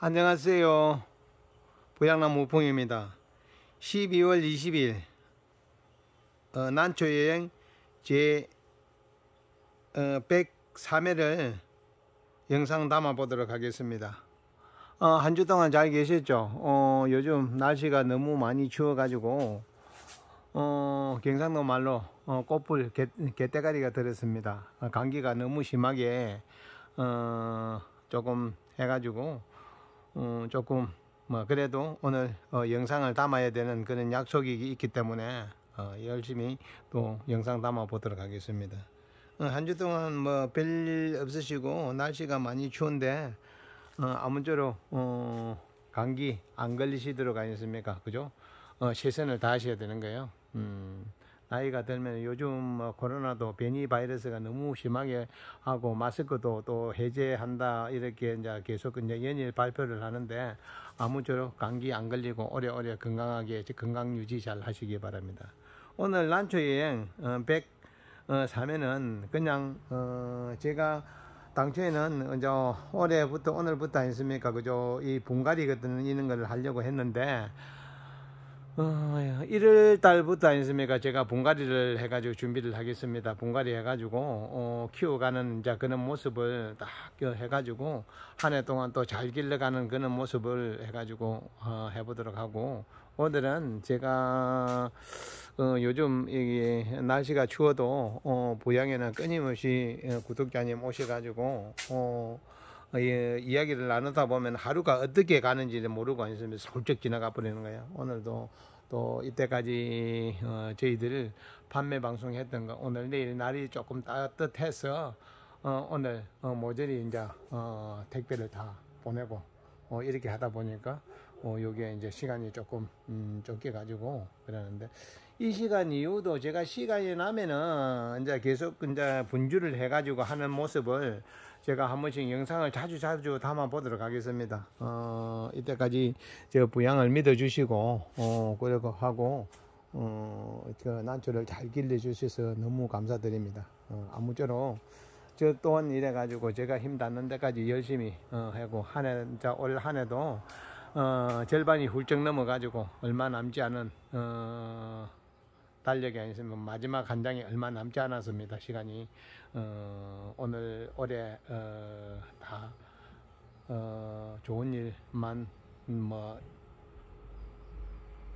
안녕하세요. 보양남우풍입니다 12월 20일 어, 난초여행 제 어, 103회를 영상 담아 보도록 하겠습니다. 어, 한주 동안 잘 계셨죠? 어, 요즘 날씨가 너무 많이 추워가지고 어, 경상도 말로 어, 꽃불 개, 개때가리가 들었습니다. 어, 감기가 너무 심하게 어, 조금 해가지고 음, 조금 뭐 그래도 오늘 어, 영상을 담아야 되는 그런 약속이 있기 때문에 어, 열심히 또 영상 담아 보도록 하겠습니다. 어, 한주 동안 뭐 별일 없으시고 날씨가 많이 추운데 어, 아무쪼록 어, 감기 안 걸리시도록 하겠습니까 그죠? 어, 최선을 다하셔야 되는 거예요. 음. 나이가 들면 요즘 뭐 코로나도 변이 바이러스가 너무 심하게 하고 마스크도 또 해제한다 이렇게 이제 계속 이제 연일 발표를 하는데 아무쪼록 감기 안 걸리고 오래오래 건강하게 건강 유지 잘 하시기 바랍니다. 오늘 난초 여행 104회는 어, 어, 그냥 어, 제가 당초에는 이제 올해부터 오늘부터 했습니까 그죠 이 분갈이 같은 이런 걸 하려고 했는데 어, 아, 1월 예. 달부터 아니습니까? 제가 봉가리를 해가지고 준비를 하겠습니다. 봉가리 해가지고 어, 키워가는 이제 그런 모습을 딱 해가지고 한 해 동안 또 잘 길러가는 그런 모습을 해가지고 어, 해보도록 하고 오늘은 제가 어, 요즘 이게 날씨가 추워도 어, 보양에는 끊임없이 어, 구독자님 오셔가지고 어, 예, 이야기를 나누다 보면 하루가 어떻게 가는지를 모르고 있으면서 직쩍 지나가 버리는 거예요. 오늘도 또 이때까지 어, 저희들 판매 방송했던 거 오늘 내일 날이 조금 따뜻해서 어, 오늘 어, 모조리 이제 어, 택배를 다 보내고 어, 이렇게 하다 보니까 어, 요게 이제 시간이 조금 음, 좁게 가지고 그러는데 이 시간 이후도 제가 시간이 나면은 이제 계속 이제 분주를 해가지고 하는 모습을 제가 한 번씩 영상을 자주 자주 담아 보도록 하겠습니다. 어, 이때까지 저 부양을 믿어주시고, 어, 그리고 하고, 어, 난초를 잘 길러주셔서 너무 감사드립니다. 어, 아무쪼록 저 또한 이래가지고 제가 힘 닿는 데까지 열심히 어, 하고 한 해, 올한 해도 어, 절반이 훌쩍 넘어가지고 얼마 남지 않은 어, 달력이아니으면 마지막 한 장이 얼마 남지 않았습니다. 시간이 어, 오늘 올해 어, 다 어, 좋은 일만 뭐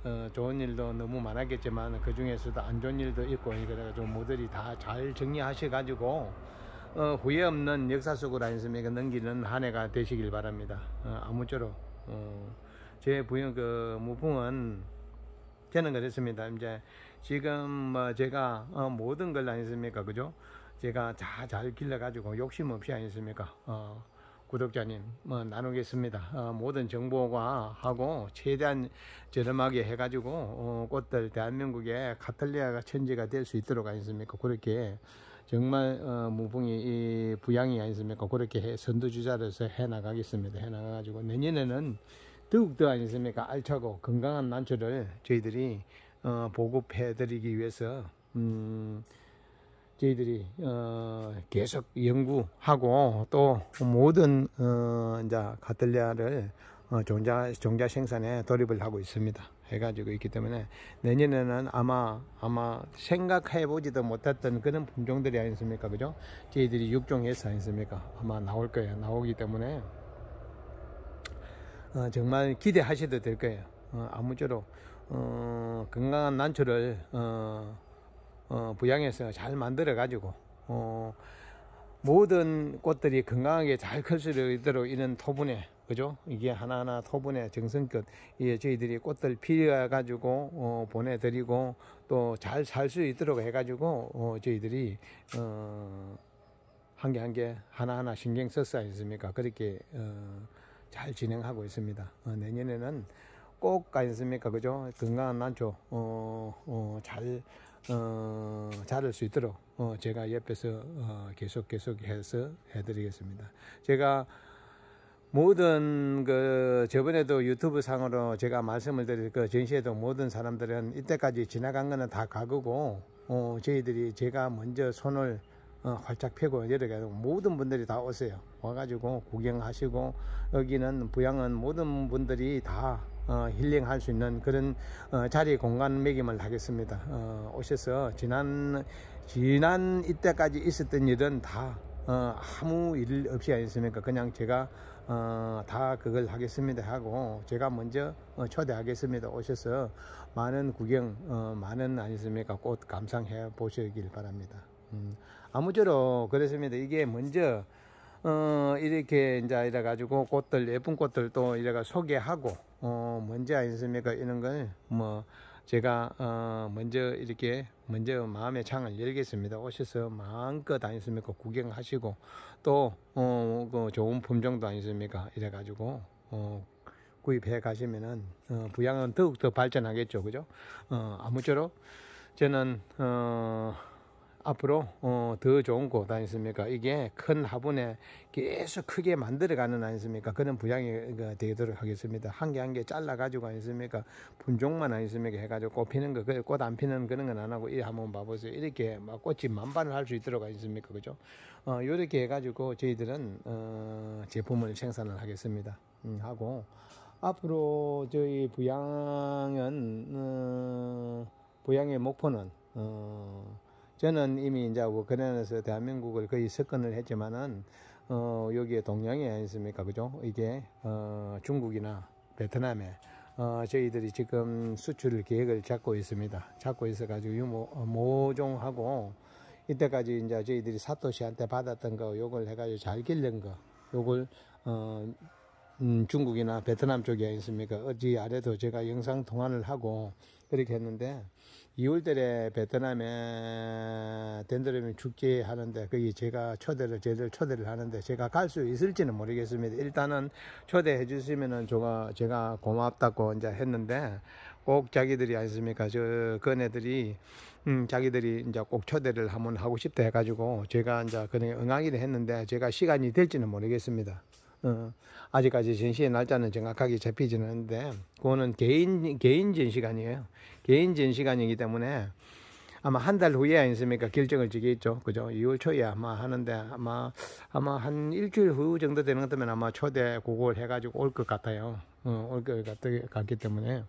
어, 좋은 일도 너무 많았겠지만 그 중에서도 안 좋은 일도 있고 그래가지고 모두들이 다 잘 정리하셔가지고 어, 후회 없는 역사 속으로 안습니까 넘기는 한 해가 되시길 바랍니다. 어, 아무쪼록 어, 제 부인 그 무풍은 저는 그랬습니다. 이제 지금 뭐 제가 어, 모든 걸아니습니까 그죠 제가 다잘 길러 가지고 욕심 없이 아니습니까 어, 구독자님 뭐 나누겠습니다 어, 모든 정보가 하고 최대한 저렴하게 해가지고 어, 꽃들 대한민국에 카탈리아가 천지가 될 수 있도록 아니습니까 그렇게 정말 어, 무봉이 이 부양이 아니습니까 그렇게 선두주자로서 해나가겠습니다 해나가가지고 내년에는 더욱더 아니습니까 알차고 건강한 난초를 저희들이 어, 보급해 드리기 위해서 음, 저희들이 어, 계속 연구하고 또 모든 어, 이제 가틀리아를 어, 종자, 종자 생산에 돌입을 하고 있습니다. 해가지고 있기 때문에 내년에는 아마 아마 생각해보지도 못했던 그런 품종들이 아니습니까 그죠? 저희들이 육종해서 아니습니까? 아마 나올 거예요. 나오기 때문에 어, 정말 기대하셔도 될 거예요. 어, 아무쪼록 어, 건강한 난초를 어, 어, 부양해서 잘 만들어 가지고 어, 모든 꽃들이 건강하게 잘 클 수 있도록 이런 토분에 그죠? 이게 하나하나 토분의 정성껏 예, 저희들이 꽃들 피려 가지고 어, 보내드리고 또 잘 살 수 있도록 해가지고 어, 저희들이 어, 한개 한 개 하나하나 신경 썼어야 했습니까? 그렇게 어, 잘 진행하고 있습니다. 어, 내년에는 꼭가있습니까 그죠? 건강한 난초, 어, 어, 잘, 어, 자를수 있도록, 어, 제가 옆에서, 어, 계속 계속해서 해드리겠습니다. 제가 모든 그 저번에도 유튜브 상으로 제가 말씀을 드릴 그 전시회도 모든 사람들은 이때까지 지나간 거는 다가고고어 저희들이 제가 먼저 손을 어, 활짝 펴고 여러 개 모든 분들이 다 오세요 와가지고 구경하시고 여기는 부양은 모든 분들이 다 어, 힐링할 수 있는 그런 어, 자리 공간 매김을 하겠습니다. 어, 오셔서 지난 지난 이때까지 있었던 일은 다 어, 아무 일 없이 아니었습니까? 그냥 제가 어, 다 그걸 하겠습니다 하고 제가 먼저 어, 초대하겠습니다 오셔서 많은 구경 어, 많은 아니습니까 꽃 감상해 보시길 바랍니다 음, 아무쪼록 그렇습니다 이게 먼저 어, 이렇게 이제 이래 가지고 꽃들 예쁜 꽃들 또 이래가 소개하고 어, 뭔지 아니습니까? 이런 걸, 뭐, 제가, 어, 먼저 이렇게, 먼저 마음의 창을 열겠습니다. 오셔서 마음껏 아니습니까? 구경하시고, 또, 어, 그 좋은 품종도 아니습니까? 이래가지고, 어, 구입해 가시면은, 어, 부양은 더욱더 발전하겠죠. 그죠? 어, 아무쪼록 저는, 어, 앞으로 어, 더 좋은 곳아니습니까 이게 큰 화분에 계속 크게 만들어가는 아니습니까 그런 부양이 되도록 하겠습니다. 한 개 한 개 잘라가지고 아니습니까분종만아니습니까 해가지고 그 꽃 피는 거, 꽃 안 피는 그런 건 안 하고 이 한번 봐보세요. 이렇게 막 꽃이 만반을 할 수 있도록 아니습니까 그죠? 어, 이렇게 해가지고 저희들은 어, 제품을 생산을 하겠습니다. 음, 하고 앞으로 저희 부양은 어, 부양의 목표는 어, 저는 이미 이제 뭐 그네에서 대한민국을 거의 석권을 했지만은 어 여기에 동양이 아니습니까 그죠 이게 어 중국이나 베트남에 어, 저희들이 지금 수출 계획을 잡고 있습니다. 잡고 있어가지고 유모, 어, 모종하고 이때까지 이제 저희들이 사토시한테 받았던 거 요걸 해가지고 잘 길른 거 요걸 어, 음, 중국이나 베트남 쪽에 있습니까? 어디 아래도 제가 영상 통화를 하고 그렇게 했는데 2월달에 베트남에 덴드러미 축제 하는데 거기 제가 초대를 제대로 초대를 하는데 제가 갈 수 있을지는 모르겠습니다. 일단은 초대해 주시면은 제가 제가 고맙다고 이제 했는데 꼭 자기들이 아니습니까? 저 그네들이 음, 자기들이 이제 꼭 초대를 한번 하고 싶다 해가지고 제가 이제 그런 응하기를 했는데 제가 시간이 될지는 모르겠습니다. 어, 아직까지 전시의 날짜는 정확하게 잡히지는 않는데 그거는 개인 개인 전시가 이에요 개인 전시가 이기 때문에 아마 한 달 후에 있습니까 결정을 지겠죠. 그죠? 2월 초에 아마 하는데 아마 아마 한 일주일 후 정도 되는 것때문 아마 초대 고걸 해가지고 올 것 같아요. 어, 올것 같기 때문에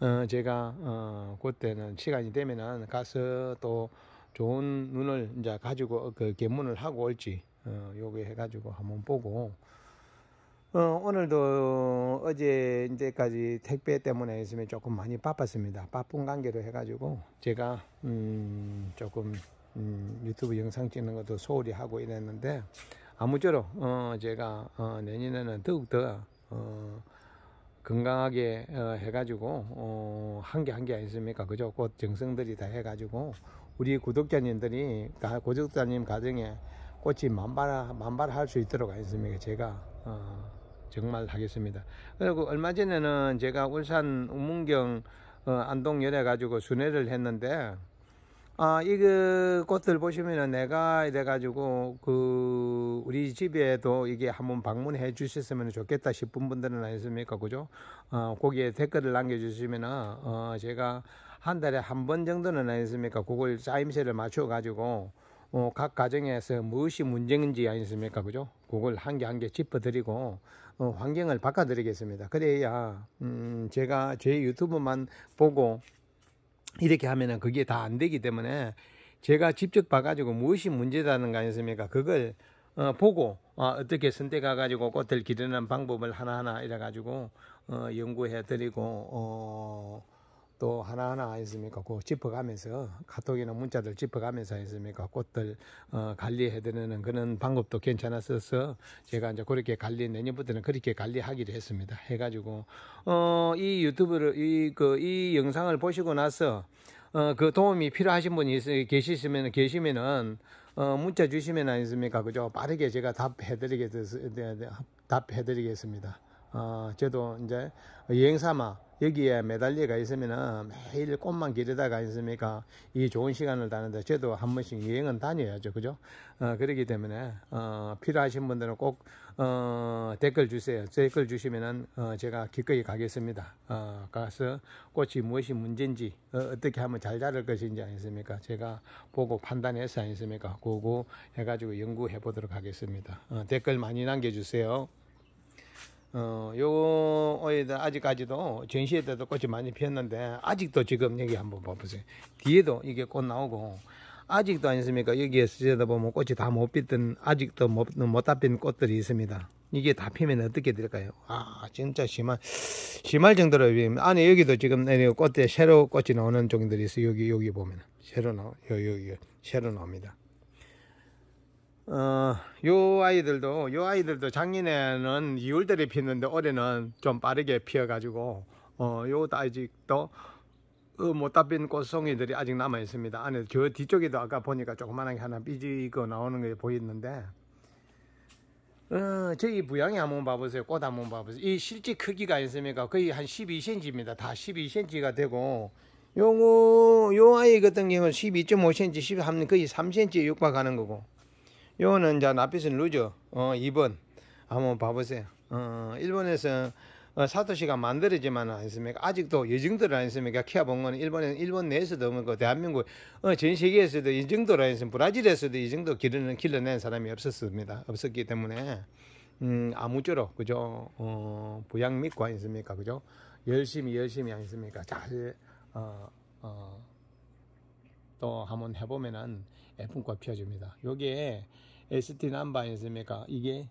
어, 제가 어, 그때는 시간이 되면은 가서 또 좋은 눈을 이제 가지고 그 개문을 하고 올지 어, 요거 해가지고 한번 보고 어, 오늘도 어제 이제까지 택배 때문에 있으면 조금 많이 바빴습니다. 바쁜 관계로 해가지고 제가 음, 조금 음, 유튜브 영상 찍는 것도 소홀히 하고 이랬는데 아무쪼록 어, 제가 어, 내년에는 더욱더 어, 건강하게 어, 해가지고 어, 한개 한개 아니습니까? 그죠? 곧 정성들이 다 해가지고 우리 구독자님들이 구독자님 가정에 꽃이 만발 만발할 수 있도록 아니습니까? 제가 어, 정말 하겠습니다. 그리고 얼마 전에는 제가 울산 우문경 어, 안동 연에 가지고 순회를 했는데 아, 이거 그 꽃들 보시면은 내가 이래가지고 그 우리 집에도 이게 한번 방문해 주셨으면 좋겠다 싶은 분들은 아니십니까? 그죠? 어, 거기에 댓글을 남겨주시면은 어, 제가 한 달에 한 번 정도는 아니십니까? 그걸 짜임새를 맞춰가지고 어, 각 가정에서 무엇이 문제인지 아니십니까? 그죠? 그걸 한 개 한 개 짚어드리고 어, 환경을 바꿔드리겠습니다. 그래야 음, 제가 제 유튜브만 보고 이렇게 하면은 그게 다 안 되기 때문에 제가 직접 봐가지고 무엇이 문제다는 거 아니겠습니까? 그걸 어, 보고 어, 어떻게 선택해가지고 꽃을 기르는 방법을 하나하나 이래가지고 어, 연구해드리고 어, 또 하나하나 있습니까그 짚어가면서 카톡이나 문자들 짚어가면서 있습니까 꽃들 어, 관리해드리는 그런 방법도 괜찮았어서 제가 이제 그렇게 관리 내년부터는 그렇게 관리하기로 했습니다. 해가지고 어, 이 유튜브를 이그이 그, 이 영상을 보시고 나서 어, 그 도움이 필요하신 분이 있, 계시시면 계시면은 어, 문자 주시면 아니습니까? 그죠? 빠르게 제가 답해드리겠 답해드리겠습니다. 어, 저도 이제 여행 삼아 여기에 매달려가 있으면은 매일 꽃만 기르다가 있습니까? 이 좋은 시간을 다는데 저도 한 번씩 여행은 다녀야죠. 그죠? 어, 그러기 때문에, 어, 필요하신 분들은 꼭, 어, 댓글 주세요. 댓글 주시면은, 어, 제가 기꺼이 가겠습니다. 어, 가서 꽃이 무엇이 문제인지, 어, 떻게 하면 잘 자랄 것인지 아니습니까? 제가 보고 판단해서 아니습니까? 그거 해가지고 연구해 보도록 하겠습니다. 어, 댓글 많이 남겨주세요. 어, 요거에 아직까지도 전시회 때도 꽃이 많이 피었는데 아직도 지금 여기 한번 봐보세요. 뒤에도 이게 꽃 나오고 아직도 아니습니까? 여기에 쓰다 보면 꽃이 다못 피던 아직도 못, 못다 핀 꽃들이 있습니다. 이게 다 피면 어떻게 될까요? 아 진짜 심할 심할 정도로 아니 여기도 지금 꽃에 새로 꽃이 나오는 종들이 있어요. 여기 여기 보면 새로 나오 여기 새로 나옵니다. 어, 요 아이들도, 요 아이들도 작년에는 2월달에 피는데 올해는 좀 빠르게 피어가지고, 어, 요 아직도, 어, 못다빈 꽃송이들이 아직 남아있습니다. 안에, 저 뒤쪽에도 아까 보니까 조그만하게 하나 삐지고 나오는 게 보이는데, 어, 저희 부양이 한번 봐보세요. 꽃 한번 봐보세요. 이 실제 크기가 있습니까? 거의 한 12cm입니다. 다 12cm가 되고, 요거, 요 아이 같은 경우는 12.5cm, 13, 거의 3cm 육박하는 거고, 요거는 이제 나비슨루즈어 2번 한번 봐보세요 어 일본에서 어, 사토시가 만들어지만 않습니까? 아직도 이정도를 했습니까 키아본 거 일본에 일본 내에서도 그 대한민국 어, 전 세계에서도 이 정도로 했습니 브라질에서도 이 정도 길을 길러낸 사람이 없었습니다. 없었기 때문에 음, 아무쪼록 그죠? 어, 부양 믿고 않습니까? 그죠? 열심히 열심히 않습니까? 잘 어, 어. 또 한번 해보면은 f 분피 펴줍니다. 요게 ST 남바 있습니까? 이게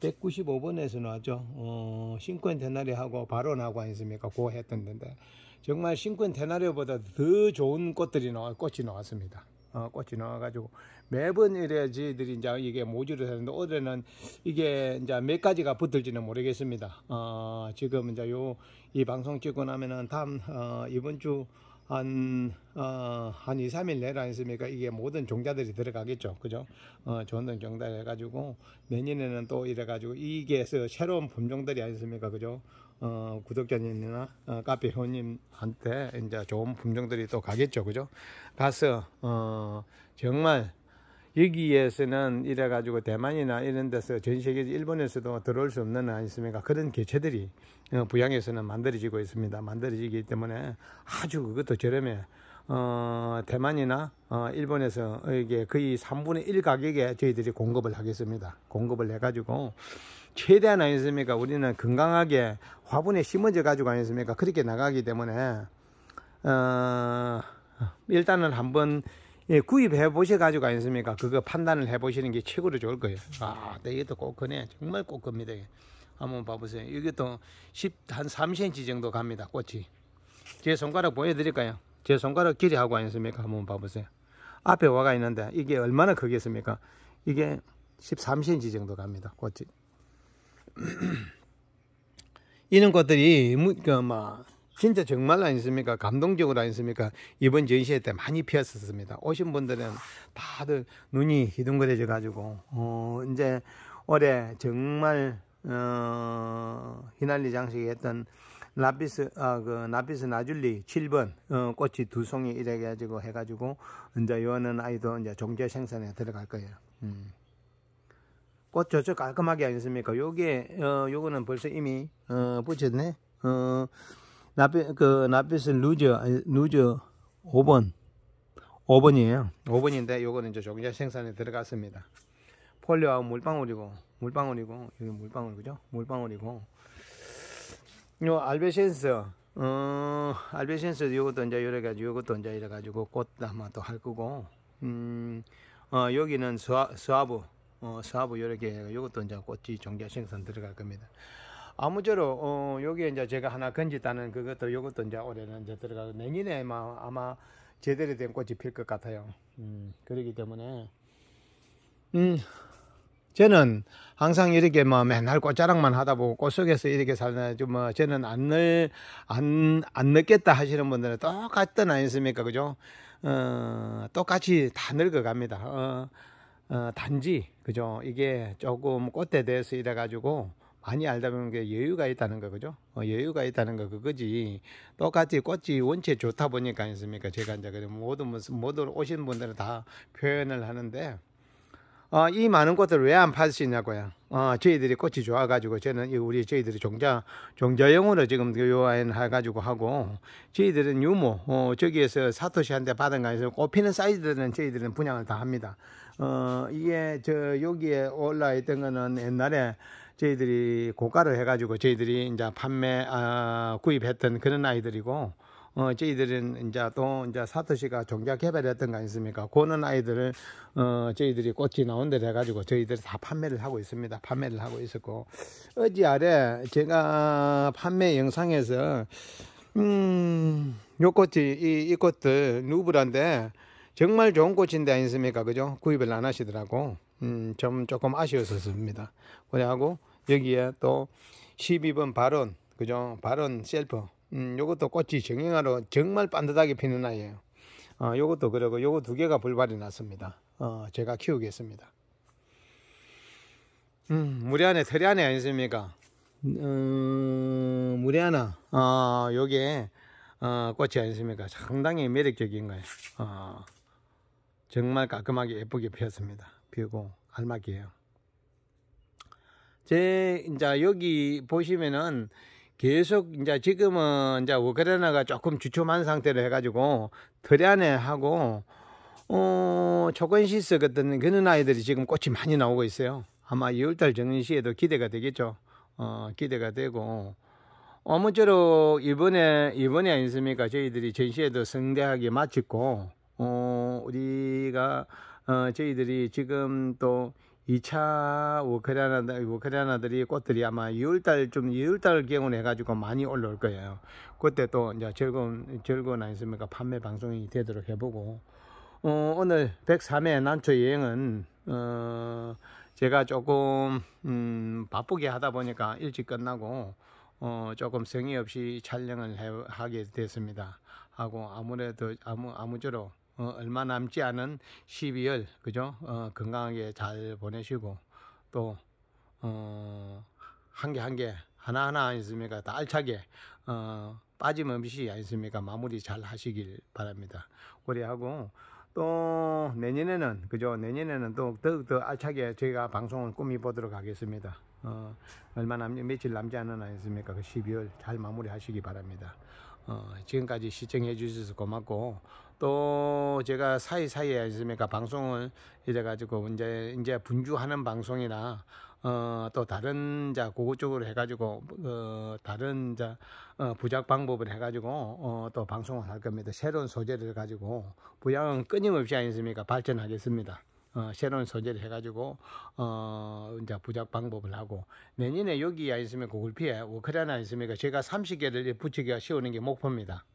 195번에서 나왔죠. 어, 신권 테나리하고 바론하고 아니습니까? 그거 했던 데인데. 정말 신권 테나리보다 더 좋은 꽃들이 나와, 꽃이 나왔습니다. 어, 꽃이 나와가지고 매번 이래 야지들이 이제 이게 모주를 하는데 올해는 이게 이제 몇 가지가 붙을지는 모르겠습니다. 어, 지금 이제 요이 방송 찍고 나면은 다음 어, 이번 주 한, 어, 한 2, 3일 내로 아니습니까? 이게 모든 종자들이 들어가겠죠. 그죠? 어, 전등 경달 해가지고, 내년에는 또 이래가지고, 이게 새로운 품종들이 아니습니까? 그죠? 어, 구독자님이나, 어, 카페 회원님한테 이제 좋은 품종들이 또 가겠죠. 그죠? 가서, 어, 정말, 여기에서는 이래가지고 대만이나 이런 데서 전 세계 에서 일본에서도 들어올 수 없는 아니습니까? 그런 개체들이 어, 부양에서는 만들어지고 있습니다. 만들어지기 때문에 아주 그것도 저렴해. 어, 대만이나 어, 일본에서 이게 거의 3분의 1 가격에 저희들이 공급을 하겠습니다. 공급을 해가지고 최대한 아니습니까? 우리는 건강하게 화분에 심어져 가지고 아니습니까? 그렇게 나가기 때문에 어, 일단은 한번 예, 구입해 보셔 가지고 아니습니까? 그거 판단을 해 보시는 게 최고로 좋을 거예요. 아, 네, 이것도 꼭거네 정말 꼭겁니다 예. 한번 봐보세요. 이것도 10, 한 3cm 정도 갑니다. 꽃이. 제 손가락 보여드릴까요? 제 손가락 길이하고 아니습니까? 한번 봐보세요. 앞에 와가 있는데 이게 얼마나 크겠습니까? 이게 13cm 정도 갑니다. 꽃이. 이런 것들이 그뭐 진짜 정말 아니습니까? 감동적으로 아니습니까? 이번 전시회 때 많이 피었었습니다. 오신 분들은 다들 눈이 희둥그레져 가지고 어 이제 올해 정말 어 히날리 장식했던 라피스 아그 라피스 나줄리 7번 어, 꽃이 두 송이 이래 가지고 해 가지고 이제 요는 아이도 이제 종자 생산에 들어갈 거예요. 음. 꽃 저쪽 깔끔하게 아니습니까? 요게 어 요거는 벌써 이미 어 붙였네. 어 나비, 그, 나비은 루저, 루저 5번. 5번이에요. 5번인데 요거는 이제 종자 생산에 들어갔습니다. 폴리와 물방울이고, 물방울이고, 여기 물방울, 그죠? 물방울이고. 요 알베센스, 어, 알베센스 요것도 이제 이래가지고, 요것도 이제 이래가지고, 꽃 아마 또할 거고, 음, 어, 여기는 수아, 수아부, 어, 수아부 요렇게, 요것도 이제 꽃이 종자 생산 들어갈 겁니다. 아무쪼록 어, 여기에 이제 제가 하나 건졌다는 그것도 이것도 이제 올해는 이제 들어가고 내년에 아마 아마 제대로 된 꽃이 필 것 같아요. 음, 그러기 때문에 음, 저는 항상 이렇게 뭐 맨날 꽃자랑만 하다 보고 꽃 속에서 이렇게 살나 좀뭐 저는 안늘 안, 안 늦겠다 하시는 분들은 똑같던 아니습니까 그죠? 어, 똑같이 다 늙어갑니다. 어, 어, 단지 그죠? 이게 조금 꽃에 대해서 이래 가지고 많이 알다 보면 게 여유가 있다는 거 그죠? 어, 여유가 있다는 거 그거지. 똑같이 꽃이 원체 좋다 보니까 아니습니까? 제가 이제 그래 모든 모든 오신 분들은 다 표현을 하는데 어, 이 많은 꽃을 왜안 파시냐고요. 어, 저희들이 꽃이 좋아가지고 저는 우리 저희들이 종자 종자용으로 지금 요아 해가지고 하고 저희들은 유모 어, 저기에서 사토시한테 받은 거에서 꽃 피는 사이즈들은 저희들은 분양을 다 합니다. 어, 이게 저 여기에 올라 있던 거는 옛날에 저희들이 고가로 해가지고 저희들이 이제 판매 아, 구입했던 그런 아이들이고 어, 저희들은 이제 또 이제 사토시가 종자 개발했던 거 아니습니까? 고는 아이들을, 어, 저희들이 꽃이 나온 데를 해가지고 저희들이 다 판매를 하고 있습니다. 판매를 하고 있었고. 어제 아래 제가 판매 영상에서, 음, 요 꽃이, 이, 이 꽃들 누브란데, 정말 좋은 꽃인데 아니습니까? 그죠? 구입을 안 하시더라고. 음, 좀 조금 아쉬웠었습니다. 그래하고 여기에 또 12번 발언, 그죠? 발언 셀프. 음, 요것도 꽃이 정형화로 정말 반듯하게 피는 아이예요. 어, 요것도 그러고 요거 두 개가 불발이 났습니다. 어, 제가 키우겠습니다. 음, 물이 안에 털이 안에 아니습니까? 음, 물이 하나. 아, 요게 어, 꽃이 아니습니까? 상당히 매력적인 거예요. 어. 정말 깔끔하게 예쁘게 피었습니다. 피고 알맞게요. 제 이제 여기 보시면은 계속 이제 지금은 이제 우크라이나가 조금 주춤한 상태로 해가지고 드리안에하고 어 초건시스 같은 그런 아이들이 지금 꽃이 많이 나오고 있어요. 아마 2월달 정시에도 기대가 되겠죠. 어 기대가 되고 아무쪼록 이번에 이번에 아니습니까 저희들이 전시에도 성대하게 마쳤고 어, 우리가, 어, 저희들이 지금 또 2차 우크라이나, 우크라이나들이 꽃들이 아마 2월달 좀 2월달 경우 해가지고 많이 올라올 거예요. 그때 또 이제 즐거운, 즐거운 아니습니까? 판매 방송이 되도록 해보고. 어, 오늘 103회 난초 여행은, 어, 제가 조금, 음, 바쁘게 하다 보니까 일찍 끝나고, 어, 조금 성의 없이 촬영을 해, 하게 됐습니다. 하고 아무래도 아무 아무쪼록 어, 얼마 남지 않은 12월 그죠? 어, 건강하게 잘 보내시고 또 어, 한개 한 개 하나하나 아니습니까? 다 알차게 어, 빠짐없이 아니습니까? 마무리 잘 하시길 바랍니다. 고려하고 또 내년에는 그죠? 내년에는 또 더욱더 알차게 저희가 방송을 꾸미보도록 하겠습니다. 어, 얼마 남지 며칠 남지 않은 아니습니까? 그 12월 잘 마무리 하시기 바랍니다. 어, 지금까지 시청해 주셔서 고맙고 또 제가 사이사이에 있습니까 방송을 이래 가지고 이제 이제 분주하는 방송이나 어또 다른 자 고거 쪽으로 해 가지고 어 다른 자 어, 부작 방법을 해 가지고 어또 방송을 할 겁니다. 새로운 소재를 가지고 부양은 끊임없이 아니습니까 발전하겠습니다. 어, 새로운 소재를 해가지고 어 이제 부작 방법을 하고 내년에 여기 아니으면 고글피에 우크라이나 아니습니까 제가 30개를 붙이기가 쉬우는 게 목표입니다.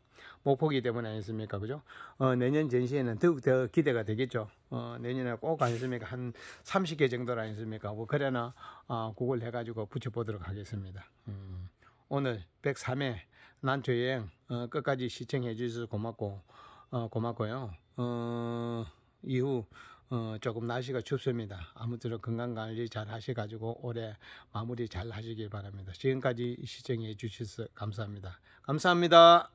못 보기 때문 아니겠습니까? 그죠? 어, 내년 전시회는 더욱 더 기대가 되겠죠. 어, 내년에 꼭 아니겠습니까? 한 30개 정도라 아니겠습니까? 뭐, 그래나, 아, 그걸 해가지고 붙여보도록 하겠습니다. 음, 오늘 103회 난초여행, 어, 끝까지 시청해 주셔서 고맙고, 어, 고맙고요. 어, 이후, 어, 조금 날씨가 춥습니다. 아무쪼록 건강관리 잘 하셔가지고 올해 마무리 잘 하시길 바랍니다. 지금까지 시청해 주셔서 감사합니다. 감사합니다.